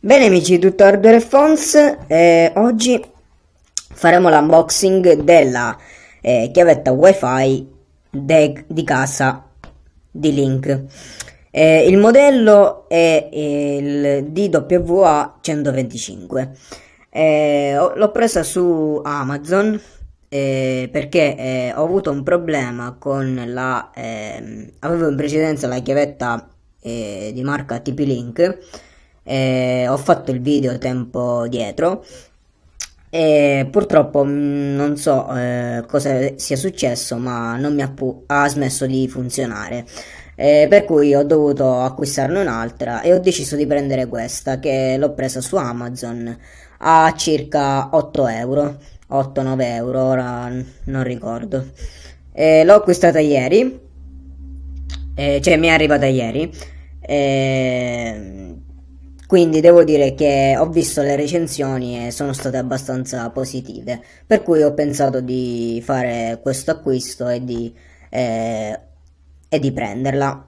Bene amici di tutto Hardware e Fons, eh, oggi faremo l'unboxing della eh, chiavetta wifi de di casa di Link. Eh, il modello è il DWA 125. Eh, l'ho presa su Amazon eh, perché eh, ho avuto un problema con la... Ehm, avevo in precedenza la chiavetta di marca TP-Link eh, ho fatto il video tempo dietro e purtroppo mm, non so eh, cosa sia successo ma non mi ha, pu- ha smesso di funzionare eh, per cui ho dovuto acquistarne un'altra e ho deciso di prendere questa che l'ho presa su Amazon a circa 8 euro 8-9 euro ora non ricordo eh, l'ho acquistata ieri eh, cioè mi è arrivata ieri ehm, quindi devo dire che ho visto le recensioni e sono state abbastanza positive, per cui ho pensato di fare questo acquisto e di, eh, e di prenderla.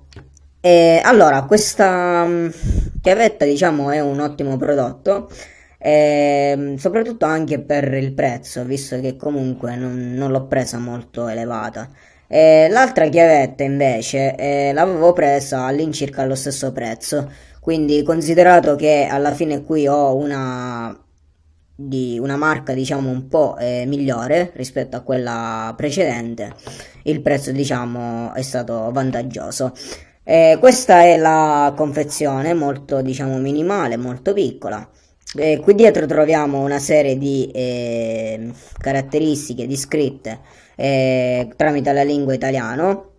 E allora, questa mm, chiavetta diciamo è un ottimo prodotto, eh, soprattutto anche per il prezzo, visto che comunque non, non l'ho presa molto elevata. Eh, l'altra chiavetta invece eh, l'avevo presa all'incirca allo stesso prezzo quindi considerato che alla fine qui ho una, di una marca diciamo un po' eh, migliore rispetto a quella precedente, il prezzo diciamo è stato vantaggioso. Eh, questa è la confezione molto diciamo minimale, molto piccola. Eh, qui dietro troviamo una serie di eh, caratteristiche descritte eh, tramite la lingua italiano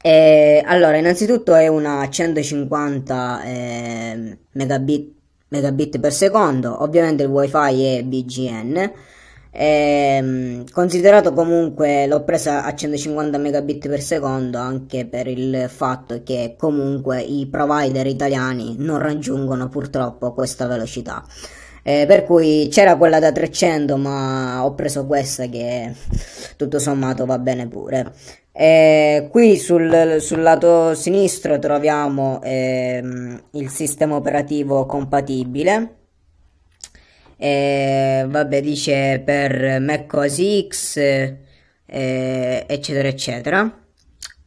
eh, allora, innanzitutto è una 150 eh, megabit, megabit, per secondo, ovviamente il wifi è BGN. Eh, considerato comunque l'ho presa a 150 megabit per secondo anche per il fatto che comunque i provider italiani non raggiungono purtroppo questa velocità. Eh, per cui c'era quella da 300, ma ho preso questa che tutto sommato va bene pure. Eh, qui sul, sul, lato sinistro troviamo ehm, il sistema operativo compatibile. Eh, vabbè, dice per Mac OS X, eh, eccetera, eccetera.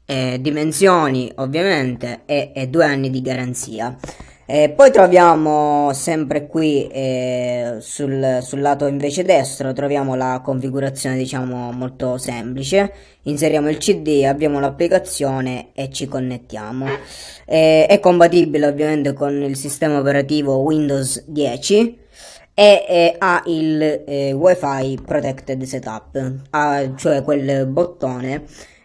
Eh, dimensioni ovviamente e, e due anni di garanzia. E poi troviamo sempre qui eh, sul, sul, lato invece destro troviamo la configurazione diciamo molto semplice inseriamo il cd abbiamo l'applicazione e ci connettiamo e, è compatibile ovviamente con il sistema operativo windows 10 e, e ha il eh, wifi protected setup ha cioè quel bottone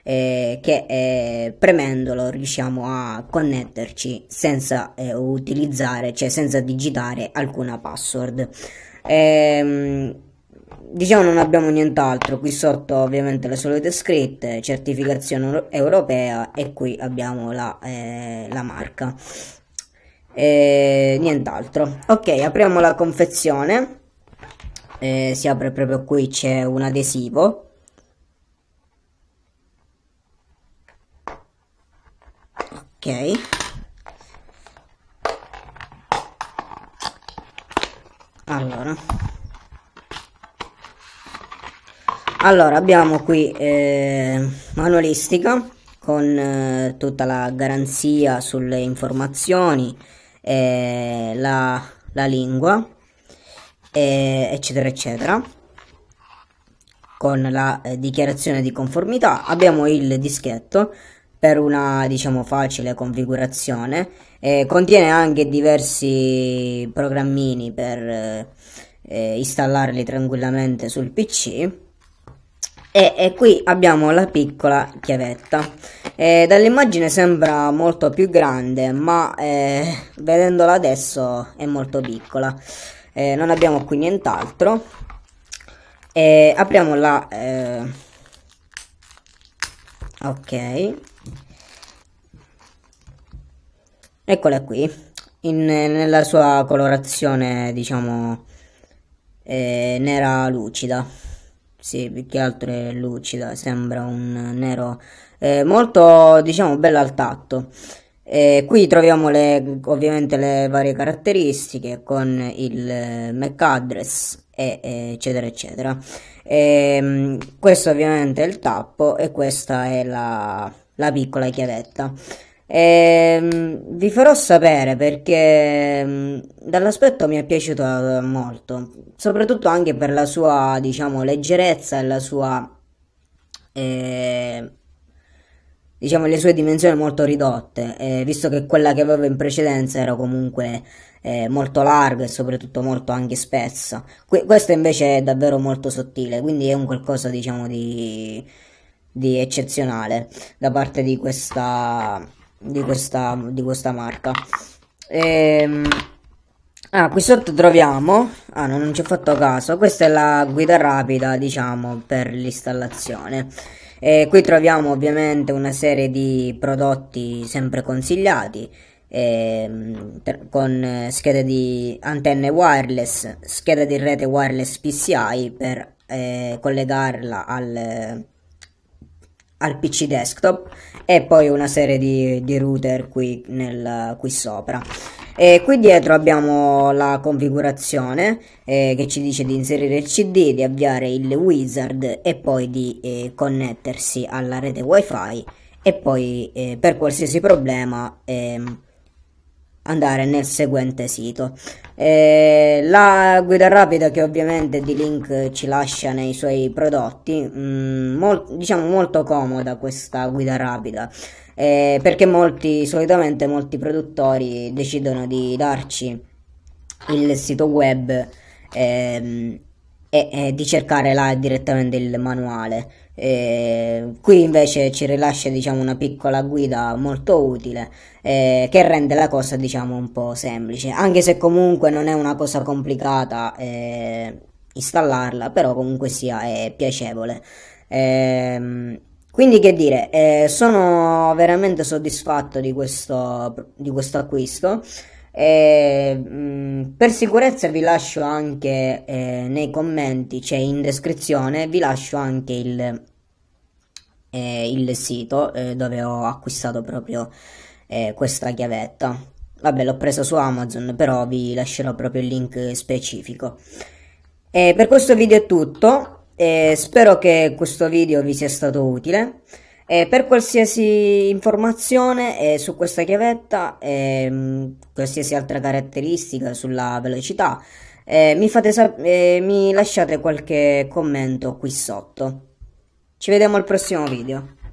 eh, che eh, premendolo riusciamo a connetterci senza eh, utilizzare, cioè senza digitare alcuna password. Ehm, diciamo non abbiamo nient'altro qui sotto ovviamente le solite scritte certificazione europea e qui abbiamo la, eh, la marca e eh, nient'altro ok apriamo la confezione eh, si apre proprio qui c'è un adesivo ok allora allora abbiamo qui eh, manualistica con eh, tutta la garanzia sulle informazioni eh, la, la, lingua eh, eccetera eccetera con la eh, dichiarazione di conformità abbiamo il dischetto per una diciamo facile configurazione eh, contiene anche diversi programmini per eh, installarli tranquillamente sul pc e, e, qui abbiamo la piccola chiavetta eh, dall'immagine sembra molto più grande ma eh, vedendola adesso è molto piccola non abbiamo qui nient'altro apriamo la eh, ok Eccola qui, in, nella sua colorazione, diciamo, eh, nera lucida. Sì, più che altro è lucida, sembra un nero eh, molto, diciamo, bello al tatto. Eh, qui troviamo le, ovviamente le varie caratteristiche con il eh, MAC address eh, eccetera eccetera. E, ehm, questo ovviamente è il tappo e questa è la, la piccola chiavetta. E, ehm, vi farò sapere perché mm, dall'aspetto mi è piaciuto eh, molto, soprattutto anche per la sua, diciamo, leggerezza e la sua, eh, diciamo, le sue dimensioni molto ridotte, eh, visto che quella che avevo in precedenza era comunque eh, molto larga e soprattutto molto anche spessa. Que- questa invece è davvero molto sottile, quindi è un qualcosa, diciamo, di, di eccezionale da parte di questa di questa, di questa marca. Ehm, ah, qui sotto troviamo, ah no, non ci ho fatto caso, questa è la guida rapida diciamo per l'installazione. E qui troviamo ovviamente una serie di prodotti sempre consigliati ehm, per, con eh, schede di antenne wireless, scheda di rete wireless PCI per eh, collegarla al al PC desktop e poi una serie di, di router qui, nel, qui sopra. E qui dietro abbiamo la configurazione eh, che ci dice di inserire il CD, di avviare il wizard e poi di eh, connettersi alla rete wifi e poi eh, per qualsiasi problema ehm, andare nel seguente sito. Eh, la guida rapida che ovviamente di Link ci lascia nei suoi prodotti, mh, mm, mol- diciamo molto comoda questa guida rapida. Eh, perché molti, solitamente molti produttori decidono di darci il sito web ehm, e, e di cercare là direttamente il manuale. E qui invece ci rilascia diciamo, una piccola guida molto utile eh, che rende la cosa diciamo, un po' semplice, anche se comunque non è una cosa complicata eh, installarla, però comunque sia è piacevole. Eh, quindi che dire, eh, sono veramente soddisfatto di questo, di questo acquisto. E, mh, mm, per sicurezza vi lascio anche eh, nei commenti, cioè in descrizione, vi lascio anche il, eh, il sito eh, dove ho acquistato proprio eh, questa chiavetta. Vabbè, l'ho presa su Amazon, però vi lascerò proprio il link specifico. E eh, per questo video è tutto, eh, spero che questo video vi sia stato utile. E eh, per qualsiasi informazione eh, su questa chiavetta, eh, qualsiasi altra caratteristica sulla velocità, eh, mi, sap- eh, mi lasciate qualche commento qui sotto. Ci vediamo al prossimo video.